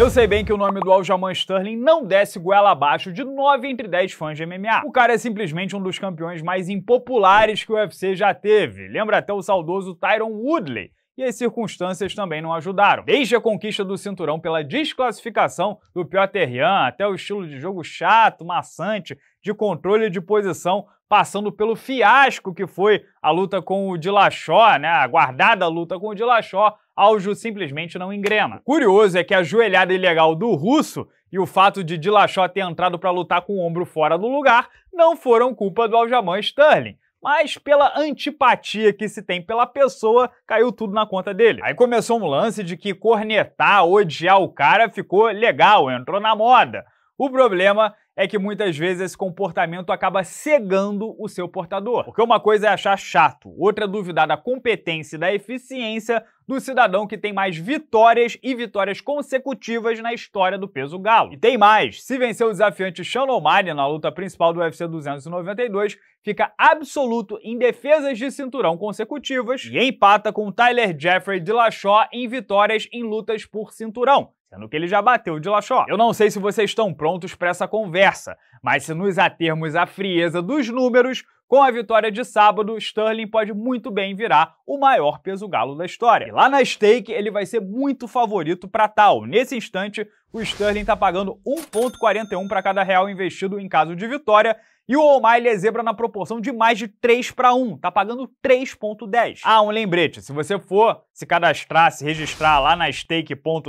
Eu sei bem que o nome do Aljamain Sterling não desce goela abaixo de 9 entre 10 fãs de MMA. O cara é simplesmente um dos campeões mais impopulares que o UFC já teve. Lembra até o saudoso Tyron Woodley, e as circunstâncias também não ajudaram. Desde a conquista do cinturão pela desclassificação do Piotr Jan, até o estilo de jogo chato, maçante, de controle de posição, passando pelo fiasco que foi a luta com o Dilachó, né, a guardada luta com o Dilachó, Aljo simplesmente não engrena. Curioso é que a joelhada ilegal do russo e o fato de Dilachó ter entrado para lutar com o ombro fora do lugar não foram culpa do Aljamain Sterling mas pela antipatia que se tem pela pessoa, caiu tudo na conta dele. Aí começou um lance de que cornetar, odiar o cara ficou legal, entrou na moda. O problema é que muitas vezes esse comportamento acaba cegando o seu portador. Porque uma coisa é achar chato, outra é duvidar da competência e da eficiência do cidadão que tem mais vitórias e vitórias consecutivas na história do peso galo. E tem mais, se vencer o desafiante Sean O'Malley na luta principal do UFC 292, fica absoluto em defesas de cinturão consecutivas e empata com Tyler Jeffrey Dillashaw em vitórias em lutas por cinturão sendo que ele já bateu de Lachó. Eu não sei se vocês estão prontos para essa conversa, mas se nos atermos à frieza dos números, com a vitória de sábado, Sterling pode muito bem virar o maior peso galo da história. E lá na stake, ele vai ser muito favorito para tal. Nesse instante, o Sterling está pagando 1,41 para cada real investido em caso de vitória, e o O'Malley é zebra na proporção de mais de 3 para 1, Está pagando 3.10. Ah, um lembrete, se você for se cadastrar, se registrar lá na stake.com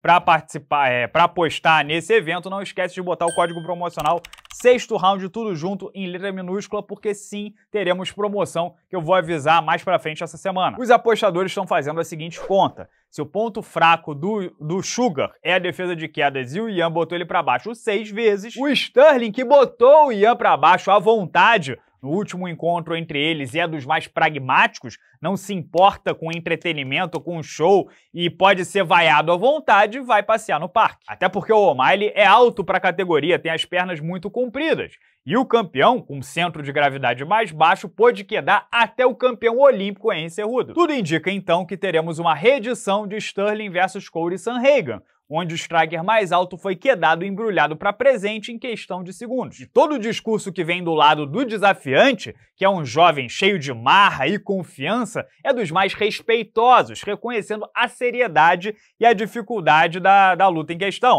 para participar, é, para apostar nesse evento, não esquece de botar o código promocional sexto round tudo junto em letra minúscula, porque sim, teremos promoção que eu vou avisar mais para frente essa semana. Os apostadores estão fazendo a seguinte conta: se o ponto fraco do, do Sugar é a defesa de quedas e o Ian botou ele para baixo seis vezes, o Sterling que botou o Ian para baixo à vontade no último encontro entre eles e é dos mais pragmáticos, não se importa com entretenimento, com show e pode ser vaiado à vontade, vai passear no parque. Até porque o O'Malley é alto para a categoria, tem as pernas muito compridas. E o campeão, com centro de gravidade mais baixo, pôde quedar até o campeão olímpico em Cerrudo. Tudo indica então que teremos uma reedição de Sterling versus Corey Sanhagen, onde o striker mais alto foi quedado e embrulhado para presente em questão de segundos. E todo o discurso que vem do lado do desafiante, que é um jovem cheio de marra e confiança, é dos mais respeitosos, reconhecendo a seriedade e a dificuldade da, da luta em questão,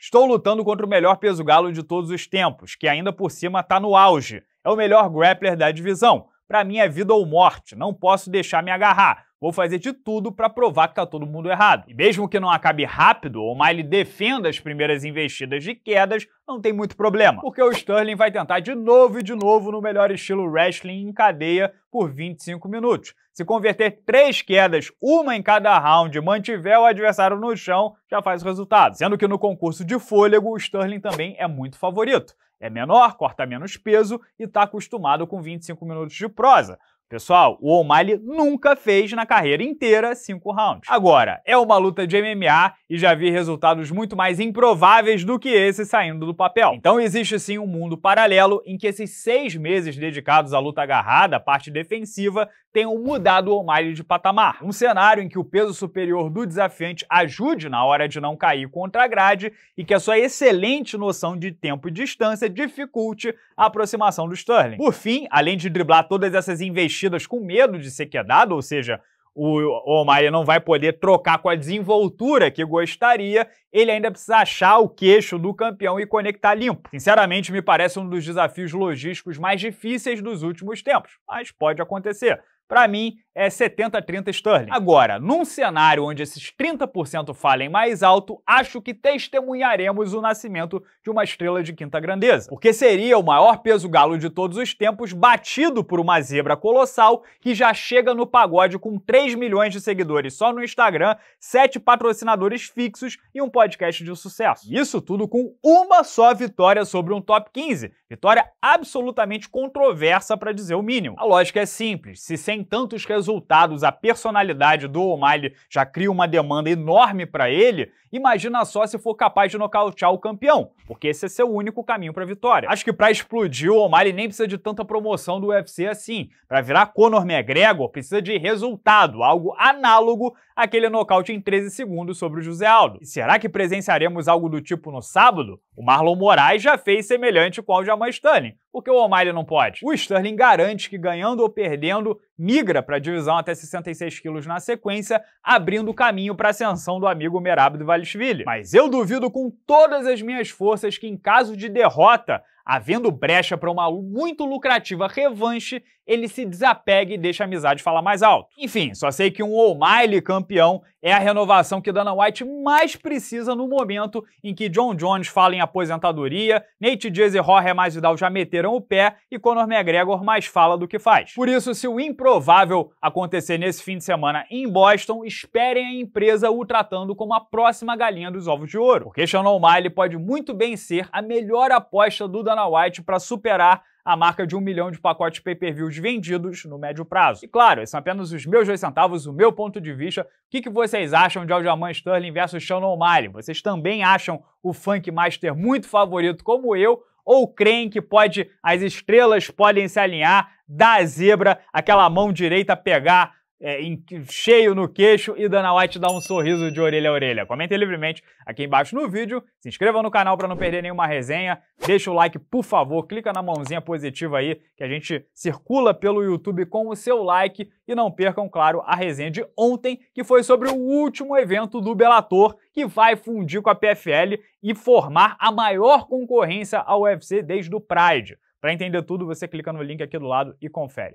Estou lutando contra o melhor peso galo de todos os tempos, que ainda por cima está no auge. É o melhor grappler da divisão. Para mim é vida ou morte, não posso deixar me agarrar Vou fazer de tudo para provar que tá todo mundo errado. E mesmo que não acabe rápido, ou Miley defenda as primeiras investidas de quedas, não tem muito problema, porque o Sterling vai tentar de novo e de novo no melhor estilo wrestling em cadeia por 25 minutos. Se converter três quedas, uma em cada round, mantiver o adversário no chão, já faz o resultado. Sendo que no concurso de fôlego, o Sterling também é muito favorito. É menor, corta menos peso e está acostumado com 25 minutos de prosa. Pessoal, o O'Malley nunca fez na carreira inteira cinco rounds. Agora, é uma luta de MMA e já vi resultados muito mais improváveis do que esse saindo do papel. Então existe sim um mundo paralelo em que esses seis meses dedicados à luta agarrada, à parte defensiva, tenham mudado o Almighty de patamar. Um cenário em que o peso superior do desafiante ajude na hora de não cair contra a grade e que a sua excelente noção de tempo e distância dificulte a aproximação do Sterling. Por fim, além de driblar todas essas investidas com medo de ser quedado, ou seja, o Almighty não vai poder trocar com a desenvoltura que gostaria, ele ainda precisa achar o queixo do campeão e conectar limpo. Sinceramente, me parece um dos desafios logísticos mais difíceis dos últimos tempos, mas pode acontecer. Para mim, é 70-30 Sterling. Agora, num cenário onde esses 30% falem mais alto, acho que testemunharemos o nascimento de uma estrela de quinta grandeza, porque seria o maior peso galo de todos os tempos, batido por uma zebra colossal que já chega no pagode com 3 milhões de seguidores só no Instagram, 7 patrocinadores fixos e um podcast de sucesso. Isso tudo com uma só vitória sobre um top 15, vitória absolutamente controversa para dizer o mínimo. A lógica é simples, se sem tem tantos resultados, a personalidade do O'Malley já cria uma demanda enorme para ele, imagina só se for capaz de nocautear o campeão, porque esse é seu único caminho para vitória. Acho que para explodir o O'Malley nem precisa de tanta promoção do UFC assim. Para virar Conor McGregor, precisa de resultado, algo análogo àquele nocaute em 13 segundos sobre o José Aldo. E será que presenciaremos algo do tipo no sábado? O Marlon Moraes já fez semelhante com o Jamal Stanley porque o O'Malley não pode. O Sterling garante que, ganhando ou perdendo, migra para a divisão até 66 quilos na sequência, abrindo caminho para a ascensão do amigo Merab do Valishvili. Mas eu duvido com todas as minhas forças que, em caso de derrota, Havendo brecha para uma muito lucrativa revanche, ele se desapega e deixa a amizade falar mais alto. Enfim, só sei que um O'Malley campeão é a renovação que Dana White mais precisa no momento em que John Jones fala em aposentadoria, Nate Diaz e Jorge Vidal já meteram o pé e Conor McGregor mais fala do que faz. Por isso, se o improvável acontecer nesse fim de semana em Boston, esperem a empresa o tratando como a próxima galinha dos ovos de ouro, porque Sean O'Malley pode muito bem ser a melhor aposta do Dana Dana White para superar a marca de um milhão de pacotes pay-per-views vendidos no médio prazo. E claro, esses são apenas os meus dois centavos, o meu ponto de vista. O que, que vocês acham de Aljamain Sterling versus Sean O'Malley? Vocês também acham o Funk Master muito favorito como eu? Ou creem que pode as estrelas podem se alinhar, dar a zebra, aquela mão direita pegar é, em, cheio no queixo e Dana White dá um sorriso de orelha a orelha. Comentem livremente aqui embaixo no vídeo, se inscrevam no canal para não perder nenhuma resenha, deixa o like por favor, clica na mãozinha positiva aí que a gente circula pelo YouTube com o seu like e não percam, claro, a resenha de ontem que foi sobre o último evento do Bellator que vai fundir com a PFL e formar a maior concorrência ao UFC desde o Pride. Para entender tudo, você clica no link aqui do lado e confere.